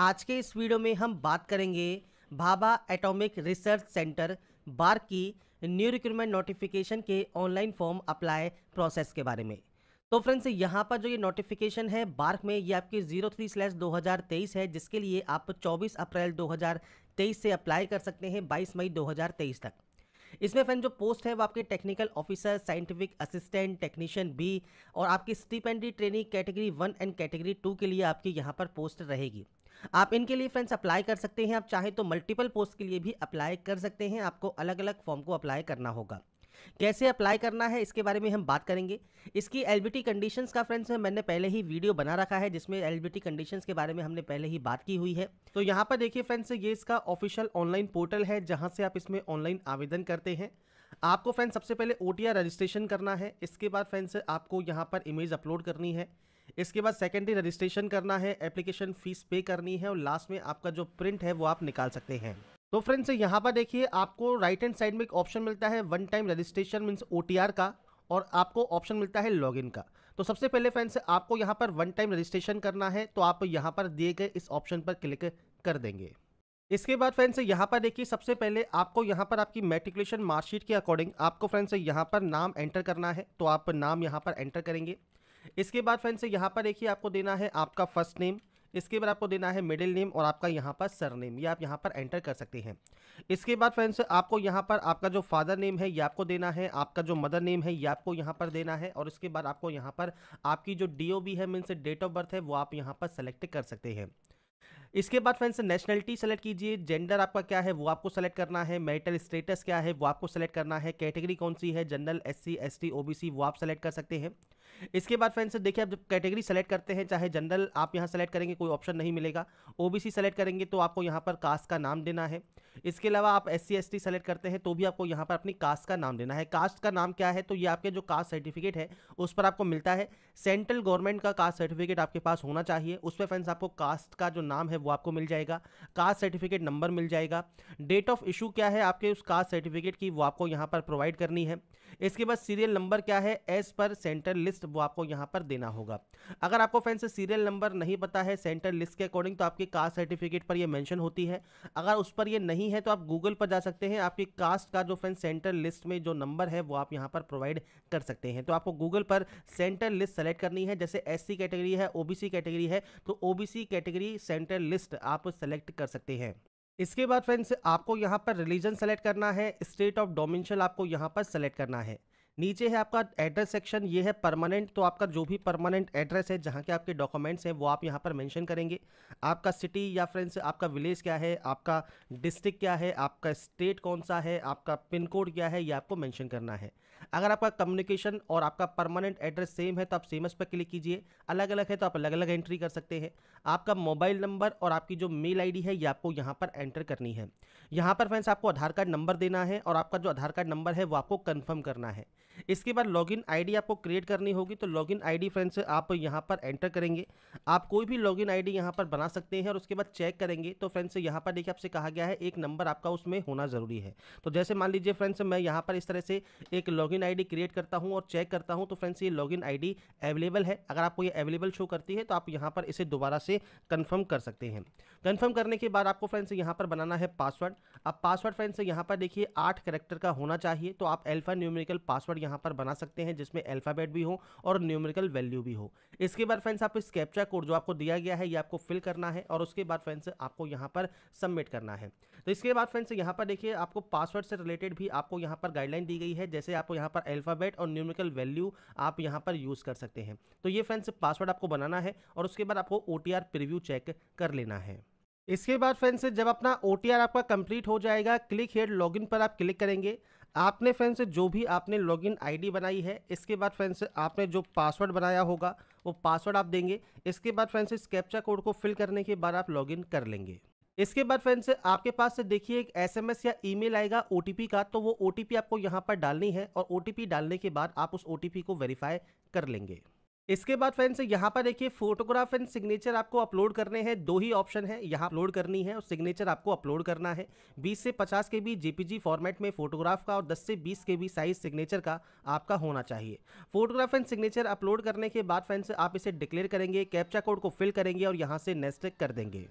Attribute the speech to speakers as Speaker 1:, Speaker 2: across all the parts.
Speaker 1: आज के इस वीडियो में हम बात करेंगे भाभा एटॉमिक रिसर्च सेंटर बार की न्यू रिक्रूटमेंट नोटिफिकेशन के ऑनलाइन फॉर्म अप्लाई प्रोसेस के बारे में तो फ्रेंड्स यहाँ पर जो ये नोटिफिकेशन है बार्क में ये आपकी जीरो थ्री स्लैश दो हज़ार तेईस है जिसके लिए आप चौबीस अप्रैल दो हज़ार तेईस से अप्लाई कर सकते हैं बाईस मई दो हज़ार तेईस तक इसमें फ्रेंड जो पोस्ट है वो आपके technical officer scientific assistant technician B और आपकी stipendiary training category one and category two के लिए आपकी यहाँ पर पोस्ट रहेगी आप इनके लिए फ्रेंड्स अप्लाई कर सकते हैं आप चाहे तो मल्टीपल पोस्ट के लिए भी अप्लाई कर सकते हैं आपको अलग अलग फॉर्म को अप्लाई करना होगा कैसे अप्लाई करना है इसके बारे में हम बात करेंगे इसकी एल बी कंडीशंस का फ्रेंड्स मैंने पहले ही वीडियो बना रखा है जिसमें एल बी कंडीशंस के बारे में हमने पहले ही बात की हुई है तो यहाँ पर देखिए फ्रेंड्स ये इसका ऑफिशियल ऑनलाइन पोर्टल है जहाँ से आप इसमें ऑनलाइन आवेदन करते हैं आपको फ्रेंड्स सबसे पहले ओ रजिस्ट्रेशन करना है इसके बाद फ्रेंड्स आपको यहाँ पर इमेज अपलोड करनी है इसके बाद सेकेंडरी रजिस्ट्रेशन करना है एप्लीकेशन फीस पे करनी है और लास्ट में आपका जो प्रिंट है वो आप निकाल सकते हैं तो फ्रेंड्स यहाँ पर देखिए आपको राइट हैंड साइड में एक ऑप्शन मिलता है वन टाइम रजिस्ट्रेशन मीन्स ओ का और आपको ऑप्शन मिलता है लॉगिन का तो सबसे पहले फ्रेंड्स आपको यहाँ पर वन टाइम रजिस्ट्रेशन करना है तो आप यहाँ पर दिए गए इस ऑप्शन पर क्लिक कर देंगे इसके बाद फ्रेंड्स यहाँ पर देखिए सबसे पहले आपको यहाँ पर आपकी मेट्रिकुलेशन मार्कशीट के अकॉर्डिंग आपको फ्रेंड्स यहाँ पर नाम एंटर करना है तो आप नाम यहाँ पर एंटर करेंगे इसके बाद फ्रेंड्स यहाँ पर देखिए आपको देना है आपका फर्स्ट नेम इसके बाद आपको देना है मिडिल नेम और आपका यहाँ पर सर नेम ये आप यहाँ पर एंटर कर सकते हैं इसके बाद फ्रेंड्स आपको यहाँ पर आपका जो फादर नेम है ये आपको देना है आपका जो मदर नेम है ये आपको यहाँ पर देना है और इसके बाद आपको यहाँ पर आपकी जो डी है मीन्स डेट ऑफ बर्थ है वो आप यहाँ पर सेलेक्ट कर सकते हैं इसके बाद फ्रेंड्स नेशनलिटी सेलेक्ट कीजिए जेंडर आपका क्या है वो आपको सेलेक्ट करना है मेरिटल स्टेटस क्या है वो आपको सेलेक्ट करना है कैटेगरी कौन सी है general S C S T O B C वो आप सेलेक्ट कर सकते हैं इसके बाद फ्रेंड्स देखिए आप जब कैटेगरी सेलेक्ट करते हैं चाहे जनरल आप यहाँ सेलेक्ट करेंगे कोई ऑप्शन नहीं मिलेगा ओबीसी सेलेक्ट करेंगे तो आपको यहाँ पर कास्ट का नाम देना है इसके अलावा आप एस सी सेलेक्ट करते हैं तो भी आपको यहाँ पर अपनी कास्ट का नाम देना है कास्ट का नाम क्या है तो ये आपके जो कास्ट सर्टिफिकेट है उस पर आपको मिलता है सेंट्रल गवर्नमेंट का कास्ट सर्टिफिकेट आपके पास होना चाहिए उस पर फ्रेंड्स आपको कास्ट का जो नाम है वो आपको मिल जाएगा कास्ट सर्टिफिकेट नंबर मिल जाएगा डेट ऑफ इशू क्या है आपके उस कास्ट सर्टिफिकेट की वो आपको यहाँ पर प्रोवाइड करनी है इसके बाद सीरियल नंबर क्या है as per central list list वो आपको यहाँ पर देना होगा अगर आपको फ्रेंड्स सीरियल नंबर नहीं पता है सेंटर लिस्ट के अकॉर्डिंग तो आपकी कास्ट सर्टिफिकेट पर ये मेंशन होती है अगर उस पर ये नहीं है तो आप गूगल पर जा सकते हैं आपकी कास्ट का जो फ्रेंड सेंटर लिस्ट में जो नंबर है वो आप यहाँ पर प्रोवाइड कर सकते हैं तो आपको गूगल पर सेंटर लिस्ट सेलेक्ट करनी है जैसे एस कैटेगरी है ओ कैटेगरी है तो ओ कैटेगरी सेंटर लिस्ट आप सेलेक्ट कर सकते हैं इसके बाद फ्रेंड्स आपको यहाँ पर रिलीजन सेलेक्ट करना है स्टेट ऑफ डोमिनशल आपको यहाँ पर सेलेक्ट करना है नीचे है आपका एड्रेस सेक्शन ये है परमानेंट तो आपका जो भी परमानेंट एड्रेस है जहाँ के आपके डॉक्यूमेंट्स हैं वो आप यहाँ पर मेंशन करेंगे आपका सिटी या फ्रेंड्स आपका विलेज क्या है आपका डिस्ट्रिक्ट क्या है आपका स्टेट कौन सा है आपका पिन कोड क्या है ये आपको मेंशन करना है अगर आपका कम्युनिकेशन और आपका परमानेंट एड्रेस सेम है तो आप सेमस पर क्लिक कीजिए अलग अलग है तो आप अलग अलग एंट्री कर सकते हैं आपका मोबाइल नंबर और आपकी जो मेल आई है ये आपको यहाँ पर एंटर करनी है यहाँ पर फ्रेंड्स आपको आधार कार्ड नंबर देना है और आपका जो आधार कार्ड नंबर है वो आपको कन्फर्म करना है इसके बाद लॉगिन आईडी आपको क्रिएट करनी होगी तो लॉगिन आईडी फ्रेंड्स आप यहाँ पर एंटर करेंगे आप कोई भी लॉगिन आईडी यहां पर बना सकते हैं और उसके बाद चेक करेंगे तो फ्रेंड्स यहाँ पर देखिए आपसे कहा गया है एक नंबर आपका उसमें होना ज़रूरी है तो जैसे मान लीजिए फ्रेंड्स मैं यहाँ पर इस तरह से एक लॉग इन क्रिएट करता हूँ और चेक करता हूँ तो फ्रेंड्स ये लॉग इन अवेलेबल है अगर आपको ये अवेलेबल शो करती है तो आप यहाँ पर इसे दोबारा से कन्फर्म कर सकते हैं कन्फर्म करने के बाद आपको फ्रेंड्स यहाँ पर बनाना है पासवर्ड अब पासवर्ड फ्रेंड्स यहाँ पर देखिए आठ करेक्टर का होना चाहिए तो आप एल्फा न्यूमेरिकल पासवर्ड यहाँ पर बना सकते हैं जिसमें अल्फ़ाबेट भी हो और न्यूमेरिकल वैल्यू भी हो इसके बाद फ्रेंड्स आप इस कैप्चा कोड जो आपको दिया गया है ये आपको फिल करना है और उसके बाद फ्रेंड्स आपको यहाँ पर सबमिट करना है तो इसके बाद फ्रेंड्स यहाँ पर देखिए आपको पासवर्ड से रिलेटेड भी आपको यहाँ पर गाइडलाइन दी गई है जैसे आपको यहाँ पर अल्फ़ाबेट और न्यूमेरिकल वैल्यू आप यहाँ पर यूज़ कर सकते हैं तो ये फ्रेंड्स पासवर्ड आपको बनाना है और उसके बाद आपको ओ प्रीव्यू चेक कर लेना है इसके बाद फ्रेंड्स जब अपना ओ आपका कंप्लीट हो जाएगा क्लिक हेड लॉगिन पर आप क्लिक करेंगे आपने फ्रेंड्स जो भी आपने लॉगिन आईडी बनाई है इसके बाद फ्रेंड्स आपने जो पासवर्ड बनाया होगा वो पासवर्ड आप देंगे इसके बाद फ्रेंड्स इस कैप्चा कोड को फिल करने के बाद आप लॉगिन कर लेंगे इसके बाद फ्रेंड्स आपके पास से देखिए एक एसएमएस या ईमेल आएगा ओटीपी का तो वो ओटीपी आपको यहाँ पर डालनी है और ओटीपी डालने के बाद आप उस ओटीपी को वेरीफाई कर लेंगे इसके बाद फ्रेंड्स यहाँ पर देखिए फोटोग्राफ एंड सिग्नेचर आपको अपलोड करने हैं दो ही ऑप्शन है यहाँ अपलोड करनी है और सिग्नेचर आपको अपलोड करना है 20 से 50 के बी जेपीजी फॉर्मेट में फोटोग्राफ का और 10 से 20 के बी साइज सिग्नेचर का आपका होना चाहिए फोटोग्राफ एंड सिग्नेचर अपलोड करने के बाद फ्रेंड्स आप इसे डिक्लेयर करेंगे कैप्चा कोड को फिल करेंगे और यहाँ से नेस्टेक कर देंगे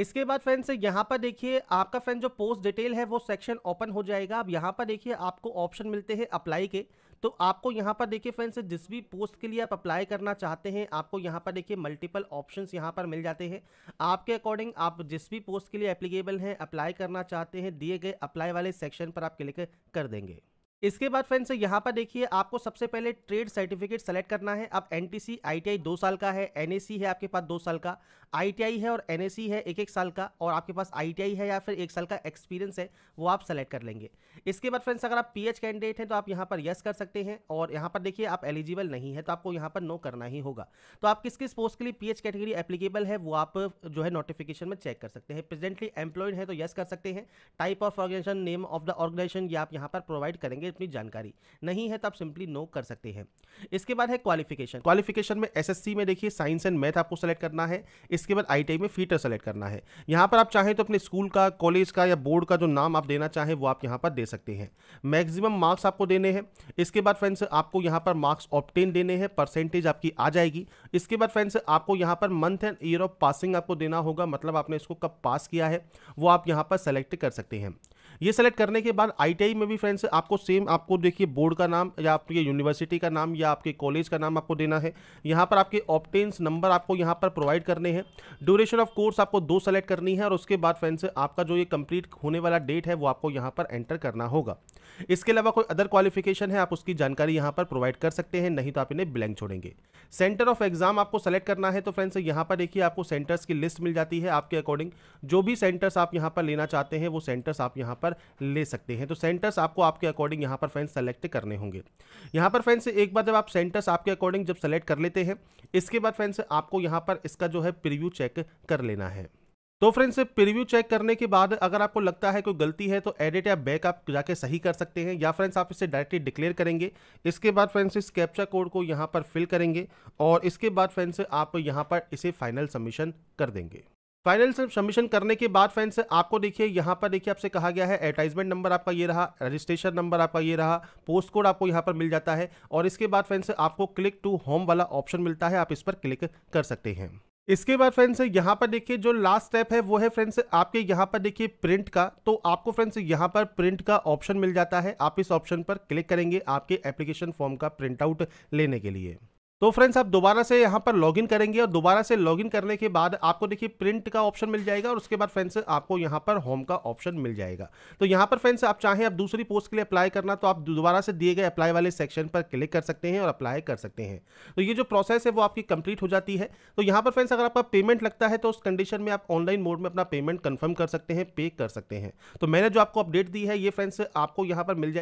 Speaker 1: इसके बाद फ्रेंड्स यहाँ पर देखिए आपका फ्रेंड जो पोस्ट डिटेल है वो सेक्शन ओपन हो जाएगा अब यहाँ पर देखिए आपको ऑप्शन मिलते हैं अप्लाई के तो आपको यहाँ पर देखिए फ्रेंड्स जिस भी पोस्ट के लिए आप अप्लाई करना चाहते हैं आपको यहाँ पर देखिए मल्टीपल ऑप्शंस यहाँ पर मिल जाते हैं आपके अकॉर्डिंग आप जिस भी पोस्ट के लिए एप्लीकेबल हैं अप्लाई करना चाहते हैं दिए गए अप्लाई वाले सेक्शन पर आप क्लिक कर देंगे इसके बाद फ्रेंड्स यहाँ पर देखिए आपको सबसे पहले ट्रेड सर्टिफिकेट सेलेक्ट करना है अब एन टी दो साल का है एन है आपके पास दो साल का आईटीआई है और एनएससी है एक एक साल का और आपके पास आईटीआई है या फिर एक साल का एक्सपीरियंस है वो आप सेलेक्ट कर लेंगे इसके बाद फ्रेंड्स अगर आप पीएच कैंडिडेट हैं तो आप यहाँ पर यस कर सकते हैं और यहाँ पर देखिए आप एलिजिबल नहीं है तो आपको यहाँ पर नो करना ही होगा तो आप किस किस पोस्ट के लिए पीएच कैटेगरी एप्लीकेबल है वो आप जो है नोटिफिकेशन में चेक कर सकते हैं प्रेजेंटली एम्प्लॉयड है तो यस कर सकते हैं type of organisation name of the organisation ये आप यहाँ पर प्रोवाइड करेंगे अपनी जानकारी नहीं है तो आप सिंपली नो कर सकते हैं इसके बाद है क्वालिफिकेशन क्वालिफिकेशन में एस में देखिए साइंस एंड मैथ आपको सेलेक्ट करना है इस इसके बाद आई में फीटर सेलेक्ट करना है यहाँ पर आप चाहें तो अपने स्कूल का कॉलेज का या बोर्ड का जो नाम आप देना चाहें वो आप यहाँ पर दे सकते हैं मैक्सिमम मार्क्स आपको देने हैं इसके बाद फ्रेंड्स आपको यहाँ पर मार्क्स ऑप्टेन देने हैं परसेंटेज आपकी आ जाएगी इसके बाद फ्रेंड्स आपको यहाँ पर month and year of passing आपको देना होगा मतलब आपने इसको कब पास किया है वो आप यहाँ पर सेलेक्ट कर सकते हैं ये सेलेक्ट करने के बाद आई में भी फ्रेंड्स आपको सेम आपको देखिए बोर्ड का नाम या आपके यूनिवर्सिटी का नाम या आपके कॉलेज का नाम आपको देना है यहाँ पर आपके ऑप्टेंस नंबर आपको यहाँ पर प्रोवाइड करने हैं ड्यूरेशन ऑफ कोर्स आपको दो सेलेक्ट करनी है और उसके बाद फ्रेंड्स आपका जो ये कंप्लीट होने वाला डेट है वो आपको यहाँ पर एंटर करना होगा इसके अलावा कोई अदर क्वालिफिकेशन है आप उसकी जानकारी यहाँ पर प्रोवाइड कर सकते हैं नहीं तो आप इन्हें ब्लैंक छोड़ेंगे सेंटर ऑफ एग्जाम आपको सेलेक्ट करना है तो फ्रेंड्स यहाँ पर देखिए आपको सेंटर्स की लिस्ट मिल जाती है आपके अकॉर्डिंग जो भी सेंटर्स आप यहाँ पर लेना चाहते हैं वो सेंटर्स आप यहाँ पर पर ले सकते हैं तो सेंटर्स आपको आपके अकॉर्डिंग यहाँ पर फ्रेंड्स सेलेक्ट करने होंगे यहाँ पर फ्रेंड्स एक बार जब आप सेंटर्स आपके अकॉर्डिंग जब सेलेक्ट कर लेते हैं इसके बाद फ्रेंड्स आपको यहाँ पर इसका जो है प्रिव्यू चेक कर लेना है तो फ्रेंड्स प्रीव्यू चेक करने के बाद अगर आपको लगता है कोई गलती है तो एडिट या बैक आप जाके सही कर सकते हैं या फ्रेंड्स आप इसे डायरेक्टली डिक्लेयर करेंगे इसके बाद फ्रेंड्स इस कैप्चा कोड को यहां पर फिल करेंगे और इसके बाद फ्रेंड्स आप यहां पर इसे फाइनल सबमिशन कर देंगे फाइनल सबमिशन करने के बाद फ्रेंड्स आपको देखिए यहाँ पर देखिए आपसे कहा गया है एडवर्टाइजमेंट नंबर आपका ये रहा रजिस्ट्रेशन नंबर आपका ये रहा पोस्ट कोड आपको यहाँ पर मिल जाता है और इसके बाद फ्रेंड्स आपको क्लिक टू होम वाला ऑप्शन मिलता है आप इस पर क्लिक कर सकते हैं इसके बाद फ्रेंड्स यहाँ पर देखिए जो लास्ट स्टेप है वो है फ्रेंड्स आपके यहाँ पर देखिए प्रिंट का तो आपको फ्रेंड्स यहाँ पर प्रिंट का ऑप्शन मिल जाता है आप इस ऑप्शन पर क्लिक करेंगे आपके एप्लीकेशन फॉर्म का प्रिंट आउट लेने के लिए तो फ्रेंड्स आप दोबारा से यहाँ पर लॉगिन करेंगे और दोबारा से लॉगिन करने के बाद आपको देखिए प्रिंट का ऑप्शन मिल जाएगा और उसके बाद फ्रेंड्स आपको यहाँ पर होम का ऑप्शन मिल जाएगा तो यहाँ पर फ्रेंड्स आप चाहें आप दूसरी पोस्ट के लिए अप्लाई करना तो आप दोबारा से दिए गए अप्लाई वाले सेक्शन पर क्लिक कर सकते हैं और अप्लाई कर सकते हैं तो ये जो प्रोसेस है वो आपकी कंप्लीट हो जाती है तो यहाँ पर फ्रेंड्स अगर आपका पेमेंट लगता है तो उस कंडीशन में आप ऑनलाइन मोड में अपना पेमेंट कन्फर्म कर सकते हैं पे कर सकते हैं तो मैंने जो आपको अपडेट दी है ये फ्रेंड्स आपको यहाँ पर मिल जाए